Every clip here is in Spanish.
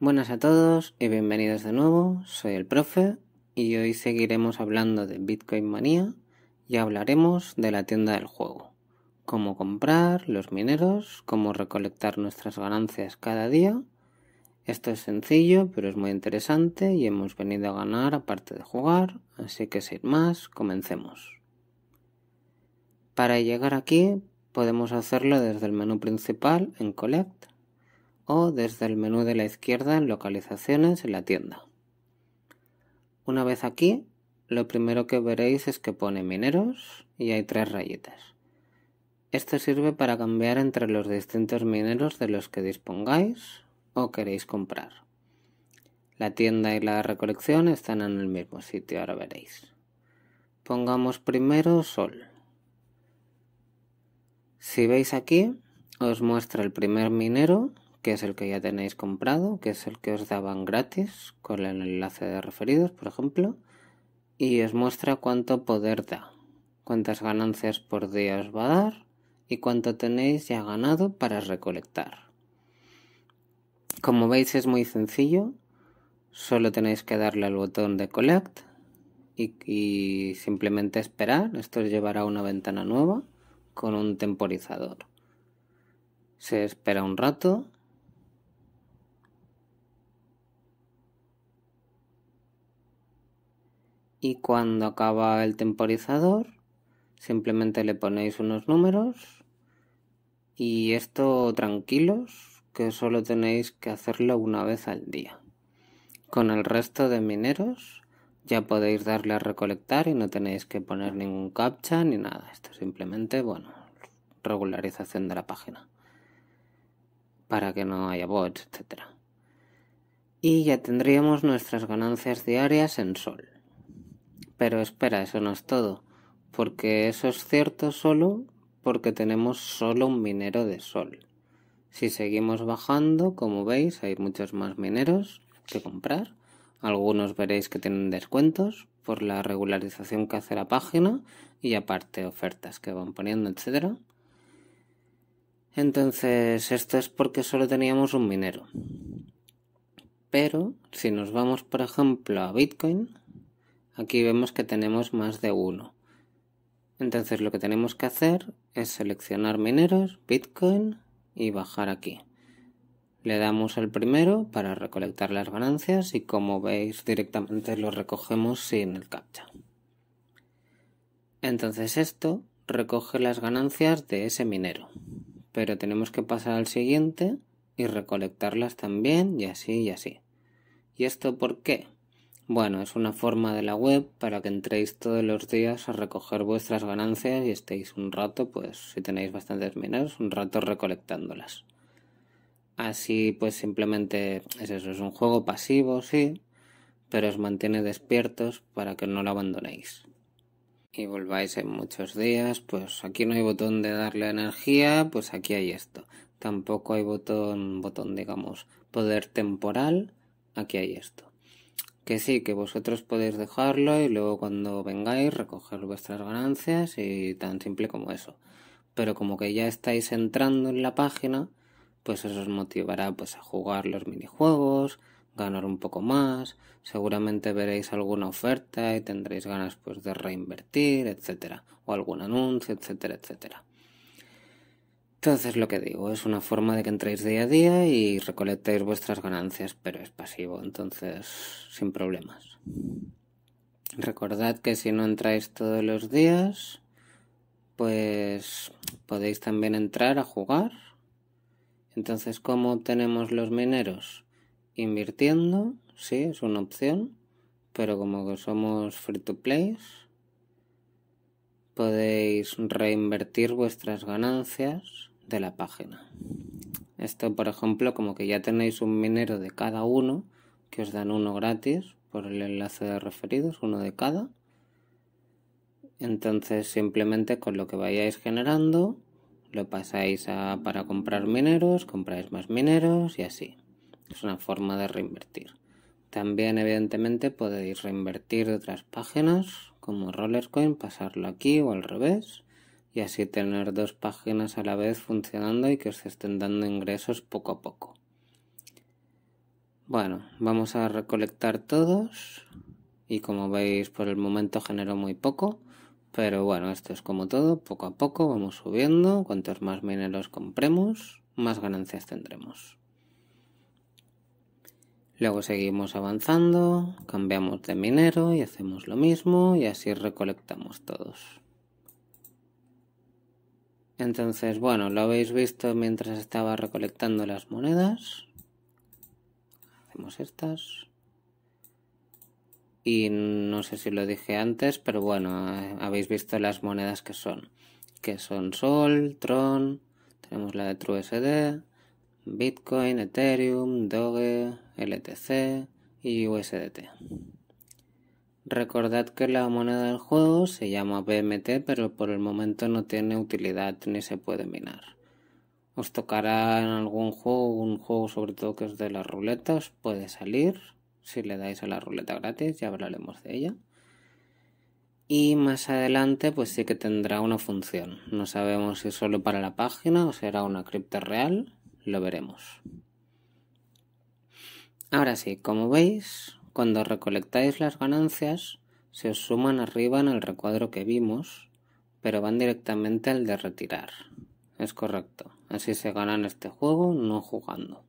Buenas a todos y bienvenidos de nuevo, soy el profe y hoy seguiremos hablando de Bitcoin Manía y hablaremos de la tienda del juego, cómo comprar, los mineros, cómo recolectar nuestras ganancias cada día. Esto es sencillo pero es muy interesante y hemos venido a ganar aparte de jugar, así que sin más, comencemos. Para llegar aquí podemos hacerlo desde el menú principal en Collect o desde el menú de la izquierda en localizaciones en la tienda. Una vez aquí, lo primero que veréis es que pone mineros y hay tres rayitas. Esto sirve para cambiar entre los distintos mineros de los que dispongáis o queréis comprar. La tienda y la recolección están en el mismo sitio, ahora veréis. Pongamos primero sol. Si veis aquí, os muestra el primer minero que es el que ya tenéis comprado, que es el que os daban gratis con el enlace de referidos, por ejemplo, y os muestra cuánto poder da, cuántas ganancias por día os va a dar y cuánto tenéis ya ganado para recolectar. Como veis es muy sencillo, solo tenéis que darle al botón de collect y, simplemente esperar, esto os llevará a una ventana nueva con un temporizador. Se espera un rato y cuando acaba el temporizador simplemente le ponéis unos números y esto tranquilos que solo tenéis que hacerlo una vez al día. Con el resto de mineros ya podéis darle a recolectar y no tenéis que poner ningún captcha ni nada. Esto simplemente, bueno, regularización de la página para que no haya bots, etc. Y ya tendríamos nuestras ganancias diarias en sol. Pero espera, eso no es todo, porque eso es cierto solo porque tenemos solo un minero de sol. Si seguimos bajando, como veis, hay muchos más mineros que comprar. Algunos veréis que tienen descuentos por la regularización que hace la página y aparte ofertas que van poniendo, etcétera. Entonces, esto es porque solo teníamos un minero. Pero si nos vamos, por ejemplo, a Bitcoin, Aquí vemos que tenemos más de uno. Entonces lo que tenemos que hacer es seleccionar mineros, Bitcoin y bajar aquí. Le damos al primero para recolectar las ganancias y como veis directamente lo recogemos sin el captcha. Entonces esto recoge las ganancias de ese minero, pero tenemos que pasar al siguiente y recolectarlas también y así y así. ¿Y esto por qué? Bueno, es una forma de la web para que entréis todos los días a recoger vuestras ganancias y estéis un rato, pues si tenéis bastantes mineros, un rato recolectándolas. Así pues simplemente es eso, es un juego pasivo, sí, pero os mantiene despiertos para que no lo abandonéis. Y volváis en muchos días, pues aquí no hay botón de darle energía, pues aquí hay esto. Tampoco hay botón, botón digamos, poder temporal, aquí hay esto que sí, que vosotros podéis dejarlo y luego cuando vengáis recoger vuestras ganancias y tan simple como eso. Pero como que ya estáis entrando en la página, pues eso os motivará pues a jugar los minijuegos, ganar un poco más, seguramente veréis alguna oferta y tendréis ganas pues de reinvertir, etcétera, o algún anuncio, etcétera, etcétera. Entonces lo que digo, es una forma de que entréis día a día y recolectéis vuestras ganancias, pero es pasivo, entonces sin problemas. Recordad que si no entráis todos los días, pues podéis también entrar a jugar. Entonces, ¿cómo tenemos los mineros? Invirtiendo, sí, es una opción, pero como que somos free to play, podéis reinvertir vuestras ganancias de la página. Esto, por ejemplo, como que ya tenéis un minero de cada uno, que os dan uno gratis por el enlace de referidos, uno de cada. Entonces simplemente con lo que vayáis generando, lo pasáis a, para comprar mineros, compráis más mineros y así. Es una forma de reinvertir. También evidentemente podéis reinvertir de otras páginas como Rollercoin, pasarlo aquí o al revés y así tener dos páginas a la vez funcionando y que os estén dando ingresos poco a poco. Bueno, vamos a recolectar todos y como veis por el momento genero muy poco, pero bueno, esto es como todo, poco a poco vamos subiendo, cuantos más mineros compremos, más ganancias tendremos. Luego seguimos avanzando, cambiamos de minero y hacemos lo mismo y así recolectamos todos. Entonces, bueno, lo habéis visto mientras estaba recolectando las monedas. Hacemos estas. Y no sé si lo dije antes, pero bueno, eh, habéis visto las monedas que son. Que son Sol, Tron, tenemos la de TrueSD, Bitcoin, Ethereum, Doge, LTC y USDT. Recordad que la moneda del juego se llama BMT, pero por el momento no tiene utilidad ni se puede minar. Os tocará en algún juego, un juego sobre todo que es de las ruletas, puede salir. Si le dais a la ruleta gratis, ya hablaremos de ella. Y más adelante, pues sí que tendrá una función. No sabemos si es solo para la página o será una cripta real, lo veremos. Ahora sí, como veis, cuando recolectáis las ganancias, se os suman arriba en el recuadro que vimos, pero van directamente al de retirar. Es correcto. Así se gana en este juego, no jugando.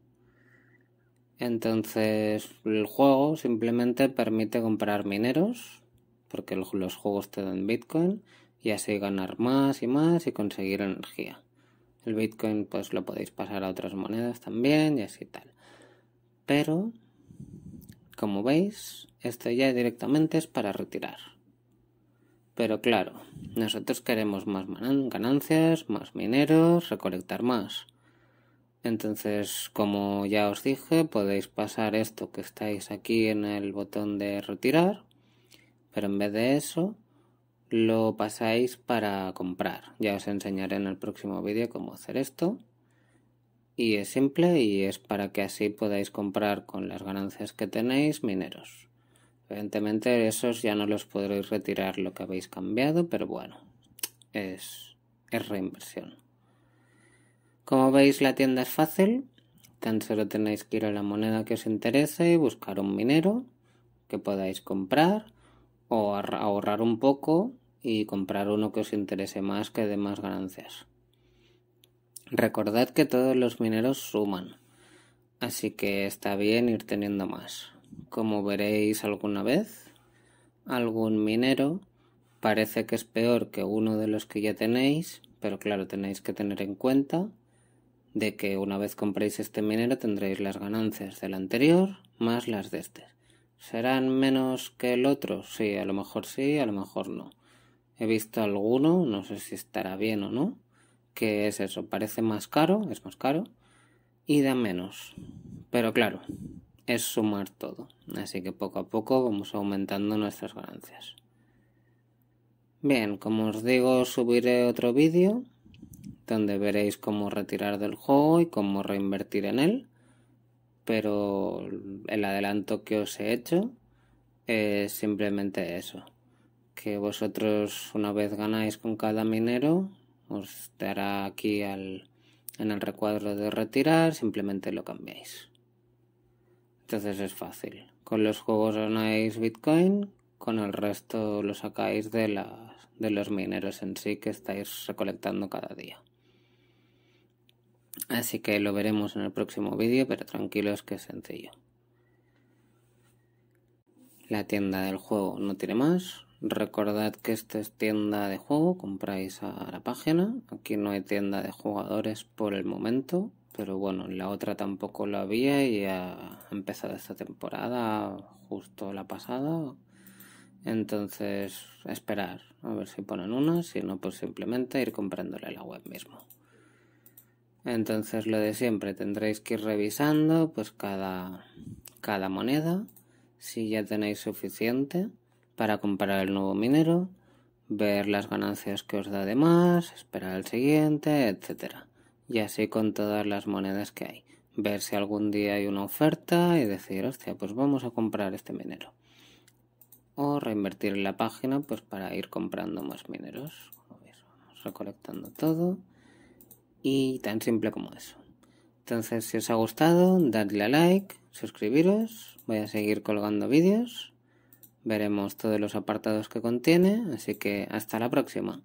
Entonces, el juego simplemente permite comprar mineros, porque los juegos te dan Bitcoin, y así ganar más y más y conseguir energía. El Bitcoin pues lo podéis pasar a otras monedas también y así tal. Pero como veis, esto ya directamente es para retirar. Pero claro, nosotros queremos más ganancias, más mineros, recolectar más. Entonces, como ya os dije, podéis pasar esto que estáis aquí en el botón de retirar, pero en vez de eso lo pasáis para comprar. Ya os enseñaré en el próximo vídeo cómo hacer esto y es simple y es para que así podáis comprar con las ganancias que tenéis mineros. Evidentemente esos ya no los podréis retirar lo que habéis cambiado, pero bueno, es, reinversión. Como veis la tienda es fácil, tan solo tenéis que ir a la moneda que os interese y buscar un minero que podáis comprar o ahorrar un poco y comprar uno que os interese más que demás más ganancias. Recordad que todos los mineros suman, así que está bien ir teniendo más. Como veréis alguna vez, algún minero parece que es peor que uno de los que ya tenéis, pero claro, tenéis que tener en cuenta de que una vez compréis este minero tendréis las ganancias del anterior más las de este. ¿Serán menos que el otro? Sí, a lo mejor sí, a lo mejor no. He visto alguno, no sé si estará bien o no que es eso, parece más caro, es más caro y da menos. Pero claro, es sumar todo, así que poco a poco vamos aumentando nuestras ganancias. Bien, como os digo, subiré otro vídeo donde veréis cómo retirar del juego y cómo reinvertir en él. Pero el adelanto que os he hecho es simplemente eso. Que vosotros una vez ganáis con cada minero, ...os estará aquí en el recuadro de retirar, simplemente lo cambiáis. Entonces es fácil. Con los juegos ganáis Bitcoin, con el resto lo sacáis de, de los mineros en sí que estáis recolectando cada día. Así que lo veremos en el próximo vídeo, pero tranquilos que es sencillo. La tienda del juego no tiene más, Recordad que esta es tienda de juego, compráis a la página. Aquí no hay tienda de jugadores por el momento, pero bueno, la otra tampoco lo había y ha empezado esta temporada, justo la pasada. Entonces, esperar, a ver si ponen una, si no, pues simplemente ir comprándole la web mismo. Entonces, lo de siempre, tendréis que ir revisando pues cada, cada moneda, si ya tenéis suficiente para comprar el nuevo minero, ver las ganancias que os da de más, esperar el siguiente, etcétera. Y así con todas las monedas que hay. Ver si algún día hay una oferta y decir, hostia, pues vamos a comprar este minero. O reinvertir en la página pues para ir comprando más mineros. recolectando todo. Y tan simple como eso. Entonces, si os ha gustado, dadle a like, suscribiros. Voy a seguir colgando vídeos veremos todos los apartados que contiene, así que hasta la próxima.